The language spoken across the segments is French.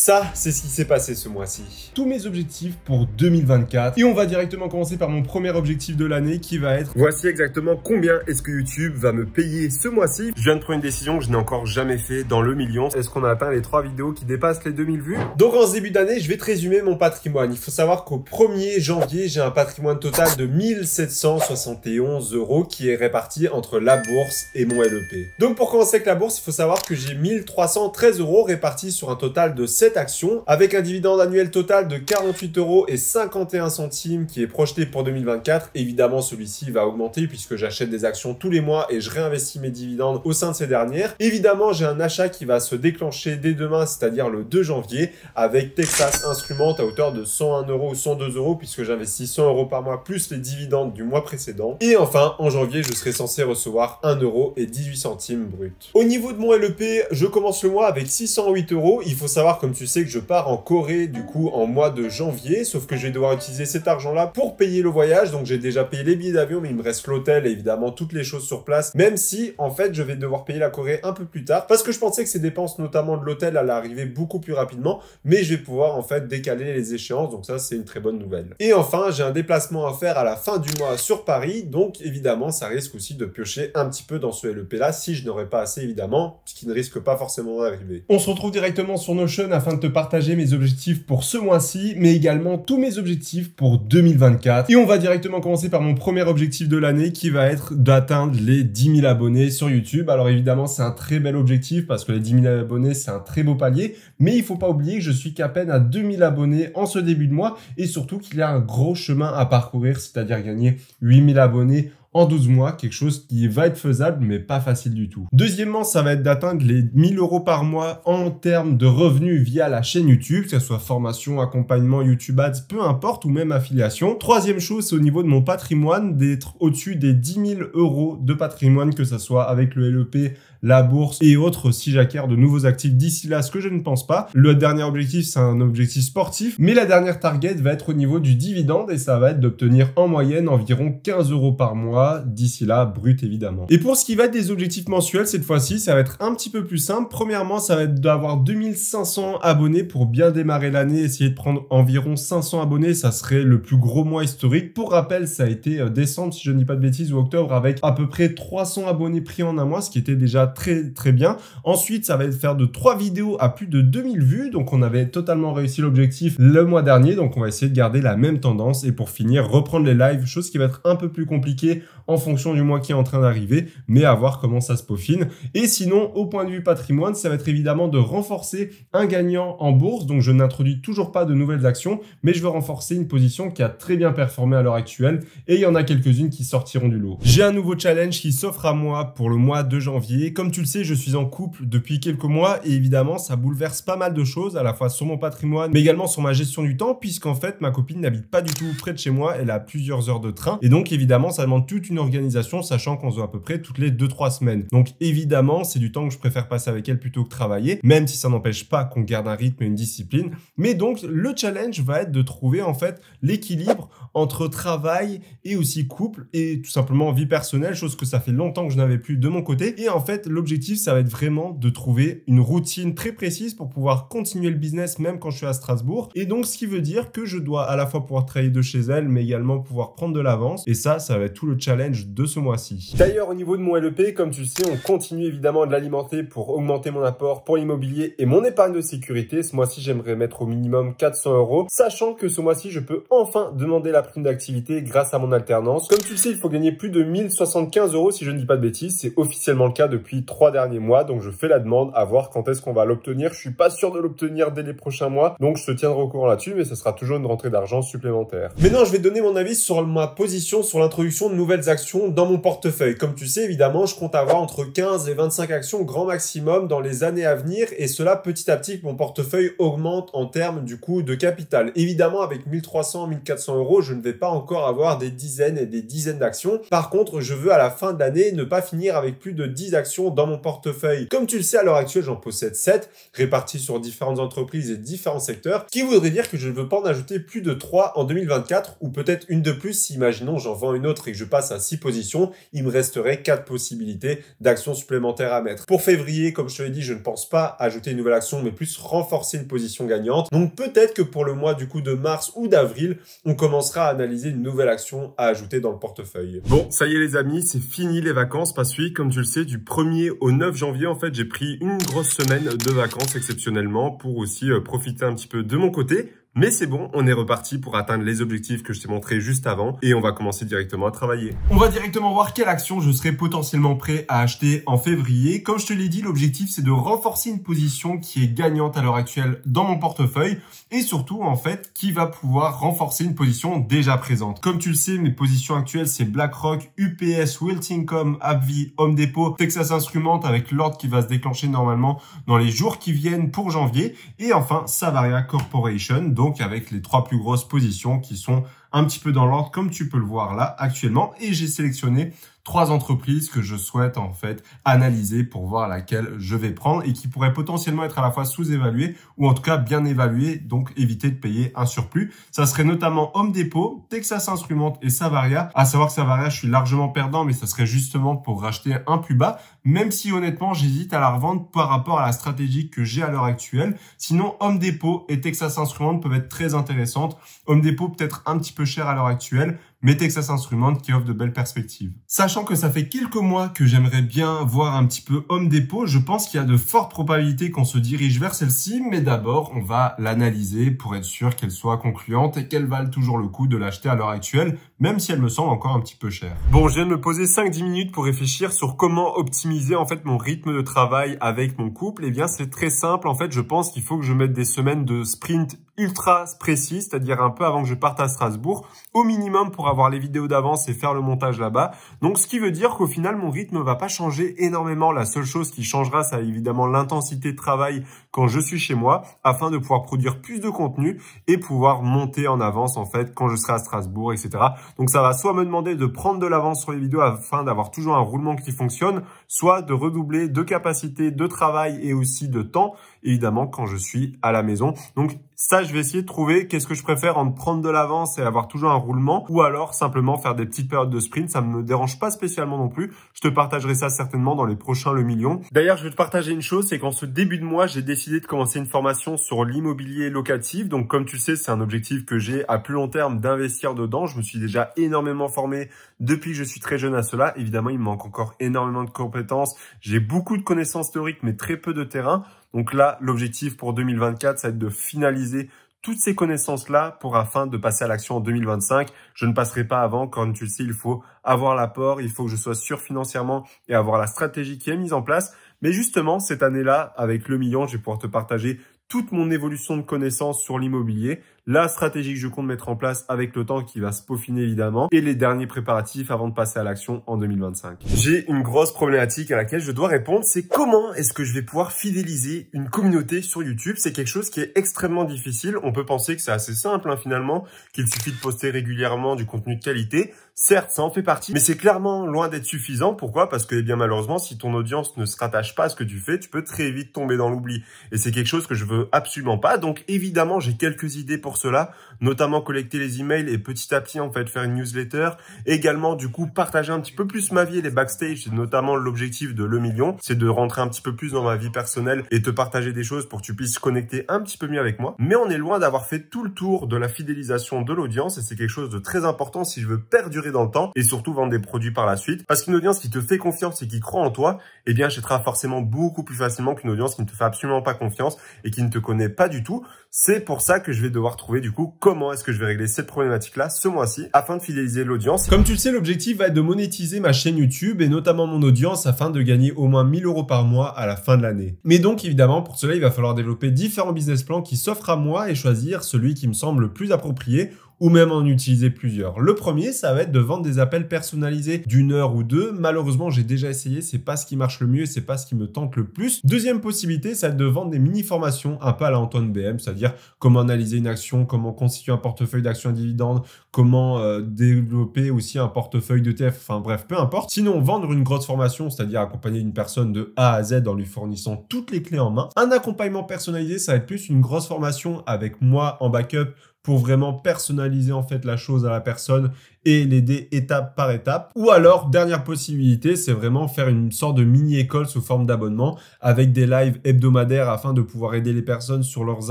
Ça, c'est ce qui s'est passé ce mois-ci. Tous mes objectifs pour 2024. Et on va directement commencer par mon premier objectif de l'année qui va être Voici exactement combien est-ce que YouTube va me payer ce mois-ci. Je viens de prendre une décision que je n'ai encore jamais fait dans le million. Est-ce qu'on a atteint les trois vidéos qui dépassent les 2000 vues Donc en ce début d'année, je vais te résumer mon patrimoine. Il faut savoir qu'au 1er janvier, j'ai un patrimoine total de 1771 euros qui est réparti entre la bourse et mon LEP. Donc pour commencer avec la bourse, il faut savoir que j'ai 1313 euros répartis sur un total de 7 cette action avec un dividende annuel total de 48 euros et 51 centimes qui est projeté pour 2024. Évidemment, celui-ci va augmenter puisque j'achète des actions tous les mois et je réinvestis mes dividendes au sein de ces dernières. Évidemment, j'ai un achat qui va se déclencher dès demain, c'est-à-dire le 2 janvier, avec Texas Instruments à hauteur de 101 euros ou 102 euros puisque j'investis 100 euros par mois plus les dividendes du mois précédent. Et enfin, en janvier, je serai censé recevoir 1 euro et 18 centimes brut. Au niveau de mon LEP, je commence le mois avec 608 euros. Il faut savoir, comme tu sais que je pars en Corée du coup en mois de janvier, sauf que je vais devoir utiliser cet argent-là pour payer le voyage. Donc j'ai déjà payé les billets d'avion, mais il me reste l'hôtel évidemment toutes les choses sur place. Même si en fait je vais devoir payer la Corée un peu plus tard, parce que je pensais que ces dépenses, notamment de l'hôtel, allaient arriver beaucoup plus rapidement, mais je vais pouvoir en fait décaler les échéances. Donc ça c'est une très bonne nouvelle. Et enfin j'ai un déplacement à faire à la fin du mois sur Paris, donc évidemment ça risque aussi de piocher un petit peu dans ce LEP là si je n'aurais pas assez évidemment, ce qui ne risque pas forcément d'arriver. On se retrouve directement sur Notion afin de te partager mes objectifs pour ce mois-ci, mais également tous mes objectifs pour 2024. Et on va directement commencer par mon premier objectif de l'année qui va être d'atteindre les 10 000 abonnés sur YouTube. Alors évidemment, c'est un très bel objectif parce que les 10 000 abonnés, c'est un très beau palier, mais il faut pas oublier que je suis qu'à peine à 2 000 abonnés en ce début de mois et surtout qu'il y a un gros chemin à parcourir, c'est-à-dire gagner 8 000 abonnés en 12 mois, quelque chose qui va être faisable mais pas facile du tout. Deuxièmement, ça va être d'atteindre les 1000 euros par mois en termes de revenus via la chaîne YouTube, que ce soit formation, accompagnement, YouTube Ads, peu importe, ou même affiliation. Troisième chose, c'est au niveau de mon patrimoine, d'être au-dessus des 10 000 euros de patrimoine, que ce soit avec le LEP, la bourse et autres si j'acquiers de nouveaux actifs d'ici là, ce que je ne pense pas. Le dernier objectif, c'est un objectif sportif, mais la dernière target va être au niveau du dividende et ça va être d'obtenir en moyenne environ 15 euros par mois d'ici là, brut évidemment. Et pour ce qui va être des objectifs mensuels, cette fois-ci, ça va être un petit peu plus simple. Premièrement, ça va être d'avoir 2500 abonnés pour bien démarrer l'année, essayer de prendre environ 500 abonnés, ça serait le plus gros mois historique. Pour rappel, ça a été euh, décembre, si je ne dis pas de bêtises, ou octobre, avec à peu près 300 abonnés pris en un mois, ce qui était déjà très très bien. Ensuite, ça va être faire de trois vidéos à plus de 2000 vues. Donc on avait totalement réussi l'objectif le mois dernier. Donc on va essayer de garder la même tendance. Et pour finir, reprendre les lives, chose qui va être un peu plus compliquée en fonction du mois qui est en train d'arriver, mais à voir comment ça se peaufine. Et sinon, au point de vue patrimoine, ça va être évidemment de renforcer un gagnant en bourse, donc je n'introduis toujours pas de nouvelles actions, mais je veux renforcer une position qui a très bien performé à l'heure actuelle, et il y en a quelques-unes qui sortiront du lot. J'ai un nouveau challenge qui s'offre à moi pour le mois de janvier. Comme tu le sais, je suis en couple depuis quelques mois, et évidemment, ça bouleverse pas mal de choses, à la fois sur mon patrimoine, mais également sur ma gestion du temps, puisqu'en fait, ma copine n'habite pas du tout près de chez moi, elle a plusieurs heures de train, et donc évidemment, ça demande toute une organisation, sachant qu'on se voit à peu près toutes les 2-3 semaines. Donc évidemment, c'est du temps que je préfère passer avec elle plutôt que travailler, même si ça n'empêche pas qu'on garde un rythme et une discipline. Mais donc le challenge va être de trouver en fait l'équilibre entre travail et aussi couple et tout simplement vie personnelle, chose que ça fait longtemps que je n'avais plus de mon côté. Et en fait, l'objectif, ça va être vraiment de trouver une routine très précise pour pouvoir continuer le business même quand je suis à Strasbourg. Et donc, ce qui veut dire que je dois à la fois pouvoir travailler de chez elle, mais également pouvoir prendre de l'avance. Et ça, ça va être tout le challenge de ce mois-ci. D'ailleurs, au niveau de mon LEP, comme tu le sais, on continue évidemment de l'alimenter pour augmenter mon apport pour l'immobilier et mon épargne de sécurité. Ce mois-ci, j'aimerais mettre au minimum 400 euros, sachant que ce mois-ci, je peux enfin demander la prime d'activité grâce à mon alternance. Comme tu le sais, il faut gagner plus de 1075 euros si je ne dis pas de bêtises. C'est officiellement le cas depuis trois derniers mois, donc je fais la demande à voir quand est-ce qu'on va l'obtenir. Je suis pas sûr de l'obtenir dès les prochains mois, donc je te tiendrai au courant là-dessus, mais ce sera toujours une rentrée d'argent supplémentaire. Maintenant, je vais donner mon avis sur ma position sur l'introduction de nouvelles actions dans mon portefeuille. Comme tu sais, évidemment, je compte avoir entre 15 et 25 actions grand maximum dans les années à venir et cela petit à petit mon portefeuille augmente en termes du coût de capital. Évidemment, avec 1300, 1400 euros, je ne vais pas encore avoir des dizaines et des dizaines d'actions. Par contre, je veux à la fin de l'année ne pas finir avec plus de 10 actions dans mon portefeuille. Comme tu le sais, à l'heure actuelle, j'en possède 7 répartis sur différentes entreprises et différents secteurs, qui voudrait dire que je ne veux pas en ajouter plus de 3 en 2024 ou peut-être une de plus si imaginons j'en vends une autre et que je passe à six positions, il me resterait quatre possibilités d'actions supplémentaires à mettre. Pour février, comme je te l'ai dit, je ne pense pas ajouter une nouvelle action, mais plus renforcer une position gagnante. Donc peut-être que pour le mois du coup de mars ou d'avril, on commencera à analyser une nouvelle action à ajouter dans le portefeuille. Bon, ça y est les amis, c'est fini les vacances parce que comme tu le sais, du 1er au 9 janvier, en fait, j'ai pris une grosse semaine de vacances exceptionnellement pour aussi euh, profiter un petit peu de mon côté mais c'est bon, on est reparti pour atteindre les objectifs que je t'ai montrés juste avant et on va commencer directement à travailler. On va directement voir quelle action je serai potentiellement prêt à acheter en février. Comme je te l'ai dit, l'objectif c'est de renforcer une position qui est gagnante à l'heure actuelle dans mon portefeuille et surtout en fait qui va pouvoir renforcer une position déjà présente. Comme tu le sais, mes positions actuelles c'est BlackRock, UPS, Wiltingcom, Abvi, Home Depot, Texas Instruments avec l'ordre qui va se déclencher normalement dans les jours qui viennent pour janvier et enfin Savaria Corporation avec les trois plus grosses positions qui sont un petit peu dans l'ordre comme tu peux le voir là actuellement. Et j'ai sélectionné trois entreprises que je souhaite en fait analyser pour voir laquelle je vais prendre et qui pourraient potentiellement être à la fois sous évaluées ou en tout cas bien évaluées, donc éviter de payer un surplus. Ça serait notamment Home Depot, Texas Instruments et Savaria. À savoir que Savaria, je suis largement perdant, mais ça serait justement pour racheter un plus bas, même si honnêtement, j'hésite à la revendre par rapport à la stratégie que j'ai à l'heure actuelle. Sinon, Home Depot et Texas Instruments peuvent être très intéressantes. Home Depot peut-être un petit peu cher à l'heure actuelle mais Texas Instruments qui offre de belles perspectives. Sachant que ça fait quelques mois que j'aimerais bien voir un petit peu Home Depot, je pense qu'il y a de fortes probabilités qu'on se dirige vers celle-ci, mais d'abord on va l'analyser pour être sûr qu'elle soit concluante et qu'elle valent toujours le coup de l'acheter à l'heure actuelle, même si elle me semble encore un petit peu chère. Bon, je viens de me poser 5-10 minutes pour réfléchir sur comment optimiser en fait mon rythme de travail avec mon couple. Et eh bien, c'est très simple. En fait, je pense qu'il faut que je mette des semaines de sprint ultra précis, c'est-à-dire un peu avant que je parte à Strasbourg, au minimum pour avoir les vidéos d'avance et faire le montage là-bas. Donc, ce qui veut dire qu'au final, mon rythme va pas changer énormément. La seule chose qui changera, c'est évidemment l'intensité de travail quand je suis chez moi, afin de pouvoir produire plus de contenu et pouvoir monter en avance en fait quand je serai à Strasbourg, etc. Donc ça va soit me demander de prendre de l'avance sur les vidéos afin d'avoir toujours un roulement qui fonctionne, soit de redoubler de capacité, de travail et aussi de temps, évidemment quand je suis à la maison. Donc ça, je vais essayer de trouver qu'est-ce que je préfère en prendre de l'avance et avoir toujours un roulement ou alors simplement faire des petites périodes de sprint. Ça ne me dérange pas spécialement non plus. Je te partagerai ça certainement dans les prochains Le Million. D'ailleurs, je vais te partager une chose, c'est qu'en ce début de mois, j'ai décidé de commencer une formation sur l'immobilier locatif. Donc, comme tu sais, c'est un objectif que j'ai à plus long terme d'investir dedans. Je me suis déjà énormément formé depuis que je suis très jeune à cela. Évidemment, il me manque encore énormément de compétences. J'ai beaucoup de connaissances théoriques, mais très peu de terrain. Donc là, l'objectif pour 2024, ça va être de finaliser toutes ces connaissances-là pour afin de passer à l'action en 2025. Je ne passerai pas avant, comme tu le sais, il faut avoir l'apport, il faut que je sois sûr financièrement et avoir la stratégie qui est mise en place. Mais justement, cette année-là, avec le million, je vais pouvoir te partager toute mon évolution de connaissances sur l'immobilier la stratégie que je compte mettre en place avec le temps qui va se peaufiner évidemment et les derniers préparatifs avant de passer à l'action en 2025. J'ai une grosse problématique à laquelle je dois répondre, c'est comment est-ce que je vais pouvoir fidéliser une communauté sur YouTube C'est quelque chose qui est extrêmement difficile. On peut penser que c'est assez simple hein, finalement, qu'il suffit de poster régulièrement du contenu de qualité. Certes, ça en fait partie, mais c'est clairement loin d'être suffisant. Pourquoi Parce que eh bien malheureusement, si ton audience ne se rattache pas à ce que tu fais, tu peux très vite tomber dans l'oubli. Et c'est quelque chose que je veux absolument pas. Donc évidemment, j'ai quelques idées pour cela, notamment collecter les emails et petit à petit en fait faire une newsletter. Également du coup partager un petit peu plus ma vie et les backstage, c'est notamment l'objectif de le million, c'est de rentrer un petit peu plus dans ma vie personnelle et te partager des choses pour que tu puisses connecter un petit peu mieux avec moi. Mais on est loin d'avoir fait tout le tour de la fidélisation de l'audience et c'est quelque chose de très important si je veux perdurer dans le temps et surtout vendre des produits par la suite. Parce qu'une audience qui te fait confiance et qui croit en toi, eh bien achètera forcément beaucoup plus facilement qu'une audience qui ne te fait absolument pas confiance et qui ne te connaît pas du tout. C'est pour ça que je vais devoir trouver du coup comment est-ce que je vais régler cette problématique-là ce mois-ci afin de fidéliser l'audience. Comme tu le sais, l'objectif va être de monétiser ma chaîne YouTube et notamment mon audience afin de gagner au moins 1000 euros par mois à la fin de l'année. Mais donc évidemment, pour cela, il va falloir développer différents business plans qui s'offrent à moi et choisir celui qui me semble le plus approprié ou même en utiliser plusieurs. Le premier, ça va être de vendre des appels personnalisés d'une heure ou deux. Malheureusement, j'ai déjà essayé, c'est pas ce qui marche le mieux, c'est pas ce qui me tente le plus. Deuxième possibilité, ça va être de vendre des mini-formations, un peu à la Antoine BM, c'est-à-dire comment analyser une action, comment constituer un portefeuille d'actions à dividendes, comment euh, développer aussi un portefeuille d'ETF, enfin bref, peu importe. Sinon, vendre une grosse formation, c'est-à-dire accompagner une personne de A à Z en lui fournissant toutes les clés en main. Un accompagnement personnalisé, ça va être plus une grosse formation avec moi en backup pour vraiment personnaliser en fait la chose à la personne et l'aider étape par étape. Ou alors, dernière possibilité, c'est vraiment faire une sorte de mini-école sous forme d'abonnement avec des lives hebdomadaires afin de pouvoir aider les personnes sur leurs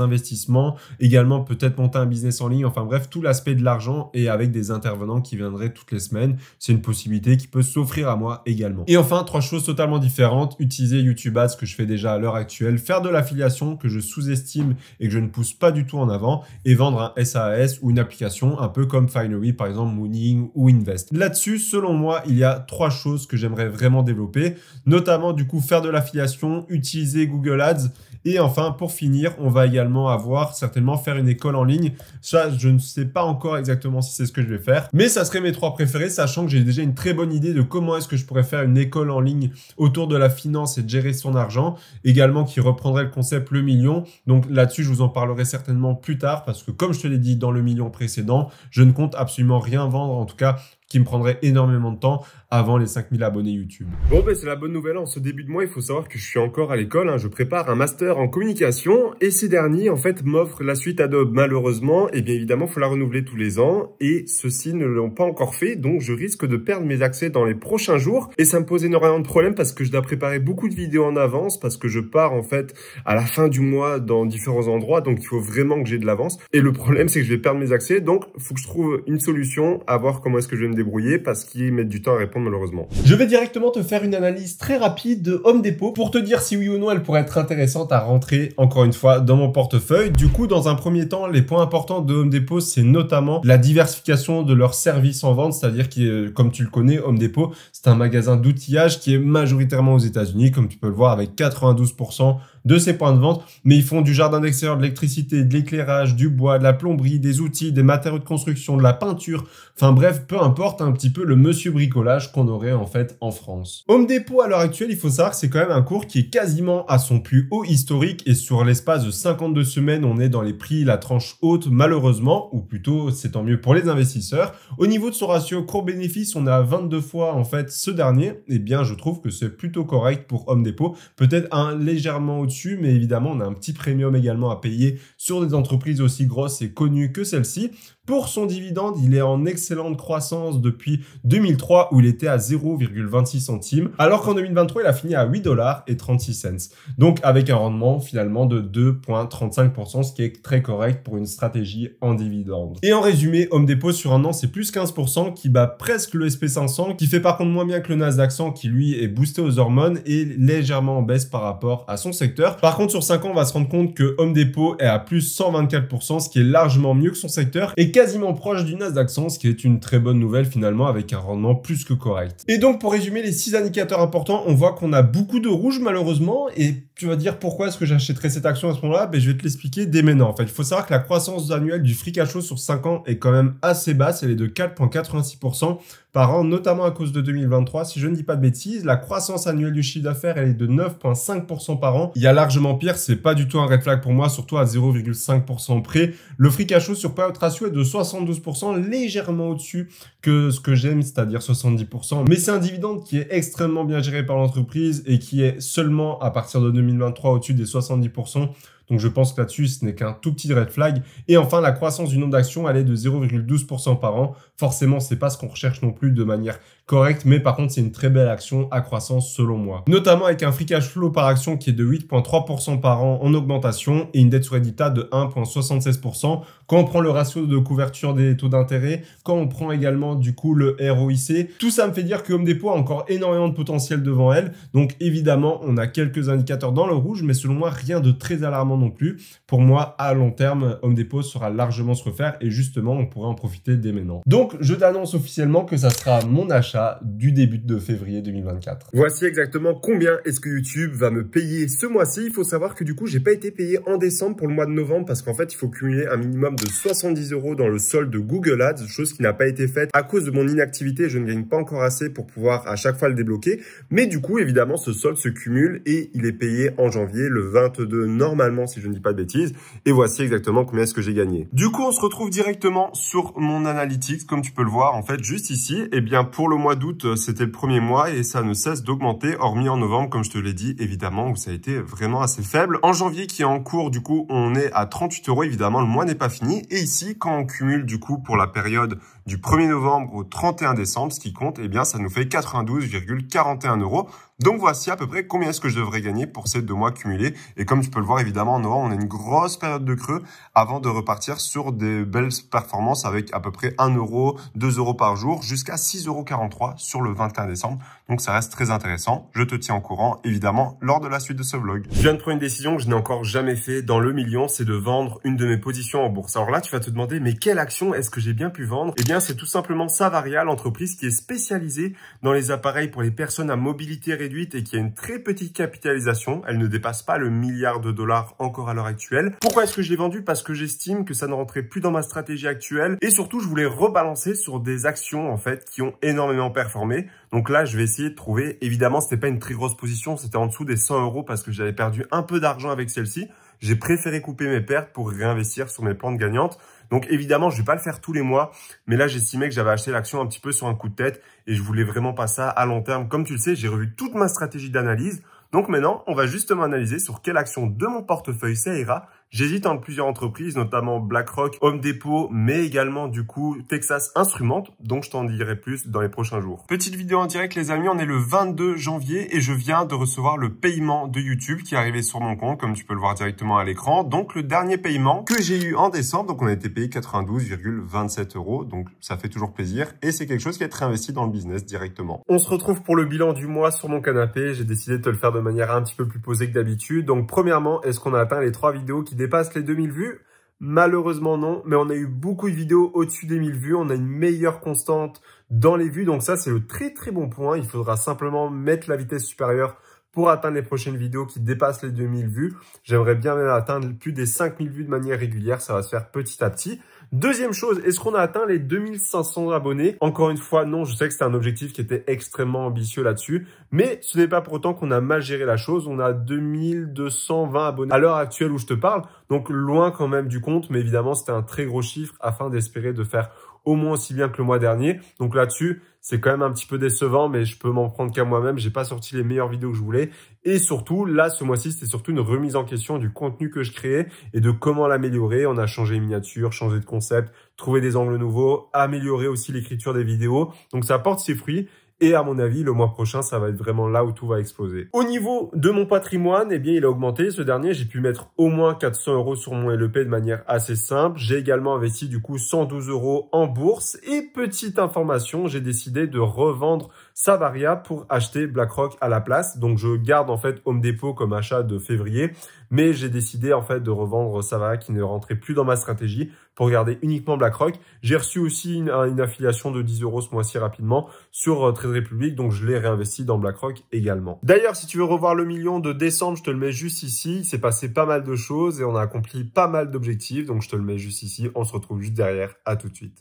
investissements. Également, peut-être monter un business en ligne. Enfin bref, tout l'aspect de l'argent et avec des intervenants qui viendraient toutes les semaines. C'est une possibilité qui peut s'offrir à moi également. Et enfin, trois choses totalement différentes. Utiliser YouTube Ads, que je fais déjà à l'heure actuelle. Faire de l'affiliation, que je sous-estime et que je ne pousse pas du tout en avant. Et vendre un SAS ou une application, un peu comme Finery, par exemple, Mooney ou invest. Là-dessus, selon moi, il y a trois choses que j'aimerais vraiment développer, notamment du coup faire de l'affiliation, utiliser Google Ads et enfin pour finir, on va également avoir certainement faire une école en ligne. Ça, je ne sais pas encore exactement si c'est ce que je vais faire, mais ça serait mes trois préférés, sachant que j'ai déjà une très bonne idée de comment est-ce que je pourrais faire une école en ligne autour de la finance et de gérer son argent, également qui reprendrait le concept le million. Donc là-dessus, je vous en parlerai certainement plus tard parce que comme je te l'ai dit dans le million précédent, je ne compte absolument rien vendre en tout cas qui me prendrait énormément de temps avant les 5000 abonnés YouTube. Bon, ben c'est la bonne nouvelle. En ce début de mois, il faut savoir que je suis encore à l'école. Hein. Je prépare un master en communication et ces derniers, en fait, m'offrent la suite Adobe. Malheureusement, et eh bien évidemment, faut la renouveler tous les ans et ceux-ci ne l'ont pas encore fait. Donc, je risque de perdre mes accès dans les prochains jours et ça me pose énormément de problèmes parce que je dois préparer beaucoup de vidéos en avance parce que je pars, en fait, à la fin du mois dans différents endroits. Donc, il faut vraiment que j'ai de l'avance. Et le problème, c'est que je vais perdre mes accès. Donc, faut que je trouve une solution à voir comment est-ce que je vais me débrouiller parce qu'ils mettent du temps à répondre malheureusement. Je vais directement te faire une analyse très rapide de Home Depot pour te dire si oui ou non elle pourrait être intéressante à rentrer encore une fois dans mon portefeuille. Du coup, dans un premier temps, les points importants de Home Depot, c'est notamment la diversification de leurs services en vente, c'est-à-dire que comme tu le connais, Home Depot, c'est un magasin d'outillage qui est majoritairement aux États-Unis, comme tu peux le voir, avec 92% de ces points de vente, mais ils font du jardin d'extérieur, de l'électricité, de l'éclairage, du bois, de la plomberie, des outils, des matériaux de construction, de la peinture, enfin bref, peu importe un petit peu le monsieur bricolage qu'on aurait en fait en France. Home Depot à l'heure actuelle, il faut savoir que c'est quand même un cours qui est quasiment à son plus haut historique et sur l'espace de 52 semaines, on est dans les prix, la tranche haute malheureusement, ou plutôt c'est tant mieux pour les investisseurs. Au niveau de son ratio cours-bénéfice, on a 22 fois en fait ce dernier, et eh bien je trouve que c'est plutôt correct pour Home Depot, peut-être un légèrement au-dessus mais évidemment, on a un petit premium également à payer sur des entreprises aussi grosses et connues que celle-ci. Pour son dividende, il est en excellente croissance depuis 2003 où il était à 0,26 centimes, alors qu'en 2023, il a fini à 8 dollars et 36 cents. Donc avec un rendement finalement de 2,35%, ce qui est très correct pour une stratégie en dividende. Et en résumé, Home Depot sur un an, c'est plus 15% qui bat presque le SP500, qui fait par contre moins bien que le Nasdaq 100 qui lui est boosté aux hormones et légèrement en baisse par rapport à son secteur. Par contre, sur 5 ans, on va se rendre compte que Home Depot est à plus 124%, ce qui est largement mieux que son secteur quasiment proche du Nasdaq 100, ce qui est une très bonne nouvelle finalement avec un rendement plus que correct. Et donc pour résumer les 6 indicateurs importants, on voit qu'on a beaucoup de rouge malheureusement et tu vas dire pourquoi est-ce que j'achèterais cette action à ce moment-là mais ben, Je vais te l'expliquer dès maintenant. En fait, il faut savoir que la croissance annuelle du free cash flow sur 5 ans est quand même assez basse, elle est de 4,86% par an, notamment à cause de 2023. Si je ne dis pas de bêtises, la croissance annuelle du chiffre d'affaires, elle est de 9,5% par an. Il y a largement pire, c'est pas du tout un red flag pour moi, surtout à 0,5% près. Le free cash flow sur payout ratio est de 72%, légèrement au-dessus que ce que j'aime, c'est-à-dire 70%. Mais c'est un dividende qui est extrêmement bien géré par l'entreprise et qui est seulement à partir de 2023 au-dessus des 70%. Donc je pense que là-dessus, ce n'est qu'un tout petit red flag. Et enfin, la croissance du nombre d'actions, elle est de 0,12% par an. Forcément, n'est pas ce qu'on recherche non plus de manière correct, mais par contre, c'est une très belle action à croissance selon moi. Notamment avec un free cash flow par action qui est de 8,3% par an en augmentation et une dette sur EBITDA de 1,76%. Quand on prend le ratio de couverture des taux d'intérêt, quand on prend également du coup le ROIC, tout ça me fait dire que Home Depot a encore énormément de potentiel devant elle. Donc évidemment, on a quelques indicateurs dans le rouge, mais selon moi, rien de très alarmant non plus. Pour moi, à long terme, Home Depot sera largement se refaire et justement, on pourrait en profiter dès maintenant. Donc, je t'annonce officiellement que ça sera mon achat du début de février 2024. Voici exactement combien est-ce que YouTube va me payer ce mois-ci. Il faut savoir que du coup, j'ai pas été payé en décembre pour le mois de novembre parce qu'en fait, il faut cumuler un minimum de 70 euros dans le solde Google Ads, chose qui n'a pas été faite à cause de mon inactivité. Je ne gagne pas encore assez pour pouvoir à chaque fois le débloquer. Mais du coup, évidemment, ce solde se cumule et il est payé en janvier le 22 normalement, si je ne dis pas de bêtises. Et voici exactement combien est-ce que j'ai gagné. Du coup, on se retrouve directement sur mon analytics. Comme tu peux le voir, en fait, juste ici, et eh bien, pour le mois mois d'août, euh, c'était le premier mois et ça ne cesse d'augmenter, hormis en novembre, comme je te l'ai dit, évidemment, où ça a été vraiment assez faible. En janvier, qui est en cours, du coup, on est à 38 euros. Évidemment, le mois n'est pas fini. Et ici, quand on cumule, du coup, pour la période du 1er novembre au 31 décembre, ce qui compte, eh bien, ça nous fait 92,41 euros. Donc voici à peu près combien est-ce que je devrais gagner pour ces deux mois cumulés. Et comme tu peux le voir, évidemment, en novembre, on a une grosse période de creux avant de repartir sur des belles performances avec à peu près 1 euro, 2 euros par jour jusqu'à 6,43 sur le 21 décembre. Donc ça reste très intéressant. Je te tiens au courant, évidemment, lors de la suite de ce vlog. Je viens de prendre une décision que je n'ai encore jamais fait dans le million, c'est de vendre une de mes positions en bourse. Alors là, tu vas te demander, mais quelle action est-ce que j'ai bien pu vendre Eh bien, c'est tout simplement Savaria, l'entreprise qui est spécialisée dans les appareils pour les personnes à mobilité réduite et qui a une très petite capitalisation. Elle ne dépasse pas le milliard de dollars encore à l'heure actuelle. Pourquoi est-ce que je l'ai vendue Parce que j'estime que ça ne rentrait plus dans ma stratégie actuelle et surtout je voulais rebalancer sur des actions en fait qui ont énormément performé. Donc là, je vais essayer de trouver. Évidemment, ce n'était pas une très grosse position, c'était en dessous des 100 euros parce que j'avais perdu un peu d'argent avec celle-ci. J'ai préféré couper mes pertes pour réinvestir sur mes plantes gagnantes. Donc évidemment, je ne vais pas le faire tous les mois, mais là j'estimais que j'avais acheté l'action un petit peu sur un coup de tête et je voulais vraiment pas ça à long terme. Comme tu le sais, j'ai revu toute ma stratégie d'analyse. Donc maintenant, on va justement analyser sur quelle action de mon portefeuille ça ira J'hésite entre plusieurs entreprises, notamment BlackRock, Home Depot, mais également du coup Texas Instruments, donc je t'en dirai plus dans les prochains jours. Petite vidéo en direct les amis, on est le 22 janvier et je viens de recevoir le paiement de YouTube qui est arrivé sur mon compte, comme tu peux le voir directement à l'écran. Donc le dernier paiement que j'ai eu en décembre, donc on a été payé 92,27 euros, donc ça fait toujours plaisir et c'est quelque chose qui est très investi dans le business directement. On se retrouve pour le bilan du mois sur mon canapé, j'ai décidé de te le faire de manière un petit peu plus posée que d'habitude. Donc premièrement, est-ce qu'on a atteint les trois vidéos qui dépasse les 2000 vues Malheureusement non, mais on a eu beaucoup de vidéos au-dessus des 1000 vues, on a une meilleure constante dans les vues, donc ça c'est le très très bon point, il faudra simplement mettre la vitesse supérieure pour atteindre les prochaines vidéos qui dépassent les 2000 vues. J'aimerais bien même atteindre plus des 5000 vues de manière régulière, ça va se faire petit à petit. Deuxième chose, est-ce qu'on a atteint les 2500 abonnés Encore une fois, non, je sais que c'était un objectif qui était extrêmement ambitieux là-dessus, mais ce n'est pas pour autant qu'on a mal géré la chose. On a 2220 abonnés à l'heure actuelle où je te parle, donc loin quand même du compte, mais évidemment c'était un très gros chiffre afin d'espérer de faire au moins aussi bien que le mois dernier. Donc là-dessus, c'est quand même un petit peu décevant, mais je peux m'en prendre qu'à moi-même. J'ai pas sorti les meilleures vidéos que je voulais. Et surtout, là, ce mois-ci, c'était surtout une remise en question du contenu que je créais et de comment l'améliorer. On a changé les miniatures, changé de concept, trouvé des angles nouveaux, amélioré aussi l'écriture des vidéos. Donc ça porte ses fruits. Et à mon avis, le mois prochain, ça va être vraiment là où tout va exploser. Au niveau de mon patrimoine, eh bien, il a augmenté. Ce dernier, j'ai pu mettre au moins 400 euros sur mon LEP de manière assez simple. J'ai également investi du coup 112 euros en bourse. Et petite information, j'ai décidé de revendre Savaria pour acheter BlackRock à la place. Donc, je garde en fait Home Depot comme achat de février, mais j'ai décidé en fait de revendre Savaria qui ne rentrait plus dans ma stratégie pour regarder uniquement BlackRock. J'ai reçu aussi une, affiliation de 10 euros ce mois-ci rapidement sur euh, Trade Republic, donc je l'ai réinvesti dans BlackRock également. D'ailleurs, si tu veux revoir le million de décembre, je te le mets juste ici. Il s'est passé pas mal de choses et on a accompli pas mal d'objectifs, donc je te le mets juste ici. On se retrouve juste derrière. À tout de suite.